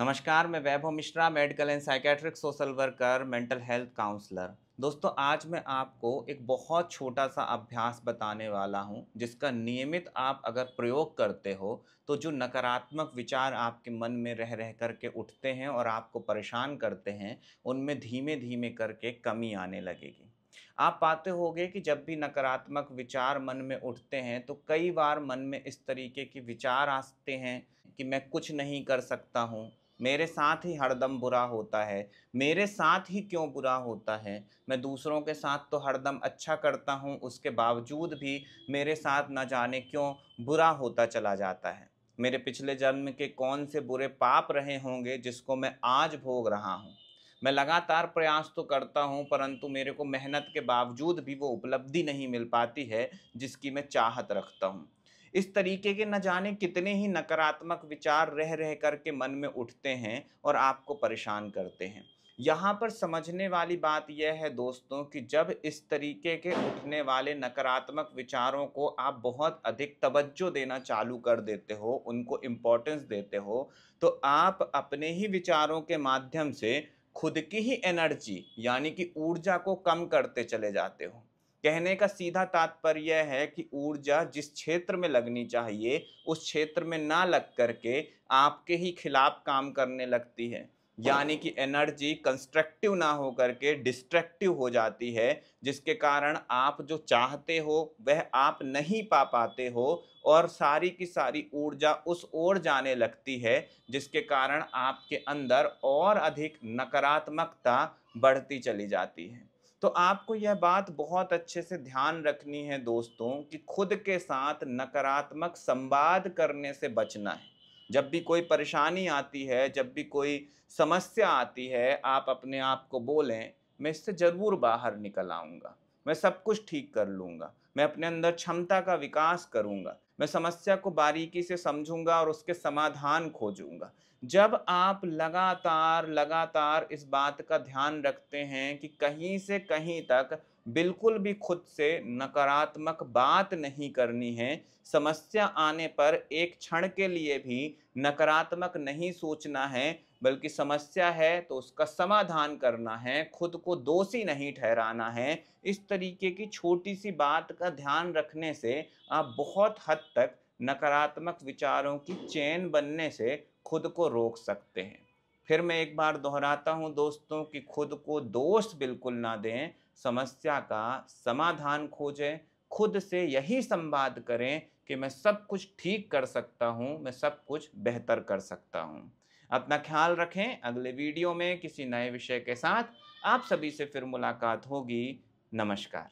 नमस्कार मैं Vaibhav Mishra medical and psychiatric social worker mental health counsellor दोस्तों आज मैं आपको एक बहुत छोटा सा अभ्यास बताने वाला हूं जिसका नियमित आप अगर प्रयोग करते हो तो जो नकारात्मक विचार आपके मन में रह रह करके उठते हैं और आपको परेशान करते हैं उनमें धीमे धीमे करके कमी आने लगेगी आप पाते होंगे कि जब भी नकारात्मक विचार मन में उठते हैं तो कई बार मन में इस तरीके के विचार आते हैं कि मैं कुछ नहीं कर सकता हूँ मेरे साथ ही हरदम बुरा होता है मेरे साथ ही क्यों बुरा होता है मैं दूसरों के साथ तो हरदम अच्छा करता हूँ उसके बावजूद भी मेरे साथ ना जाने क्यों बुरा होता चला जाता है मेरे पिछले जन्म के कौन से बुरे पाप रहे होंगे जिसको मैं आज भोग रहा हूँ मैं लगातार प्रयास तो करता हूँ परंतु मेरे को मेहनत के बावजूद भी वो उपलब्धि नहीं मिल पाती है जिसकी मैं चाहत रखता हूँ इस तरीके के न जाने कितने ही नकारात्मक विचार रह रह कर के मन में उठते हैं और आपको परेशान करते हैं यहाँ पर समझने वाली बात यह है दोस्तों कि जब इस तरीके के उठने वाले नकारात्मक विचारों को आप बहुत अधिक तवज्जो देना चालू कर देते हो उनको इम्पोर्टेंस देते हो तो आप अपने ही विचारों के माध्यम से खुद की ही एनर्जी यानी कि ऊर्जा को कम करते चले जाते हो कहने का सीधा तात्पर्य है कि ऊर्जा जिस क्षेत्र में लगनी चाहिए उस क्षेत्र में ना लग करके आपके ही खिलाफ काम करने लगती है यानी कि एनर्जी कंस्ट्रक्टिव ना हो करके डिस्ट्रक्टिव हो जाती है जिसके कारण आप जो चाहते हो वह आप नहीं पा पाते हो और सारी की सारी ऊर्जा उस ओर जाने लगती है जिसके कारण आपके अंदर और अधिक नकारात्मकता बढ़ती चली जाती है तो आपको यह बात बहुत अच्छे से ध्यान रखनी है दोस्तों कि खुद के साथ नकारात्मक संवाद करने से बचना है जब भी कोई परेशानी आती है जब भी कोई समस्या आती है आप अपने आप को बोलें मैं इससे ज़रूर बाहर निकल आऊँगा मैं सब कुछ ठीक कर लूँगा मैं अपने अंदर क्षमता का विकास करूँगा मैं समस्या को बारीकी से समझूंगा और उसके समाधान खोजूंगा जब आप लगातार लगातार इस बात का ध्यान रखते हैं कि कहीं से कहीं तक बिल्कुल भी खुद से नकारात्मक बात नहीं करनी है समस्या आने पर एक क्षण के लिए भी नकारात्मक नहीं सोचना है बल्कि समस्या है तो उसका समाधान करना है खुद को दोषी नहीं ठहराना है इस तरीके की छोटी सी बात का ध्यान रखने से आप बहुत हद तक नकारात्मक विचारों की चैन बनने से खुद को रोक सकते हैं फिर मैं एक बार दोहराता हूं दोस्तों कि खुद को दोष बिल्कुल ना दें समस्या का समाधान खोजें खुद से यही संवाद करें कि मैं सब कुछ ठीक कर सकता हूं मैं सब कुछ बेहतर कर सकता हूं अपना ख्याल रखें अगले वीडियो में किसी नए विषय के साथ आप सभी से फिर मुलाकात होगी नमस्कार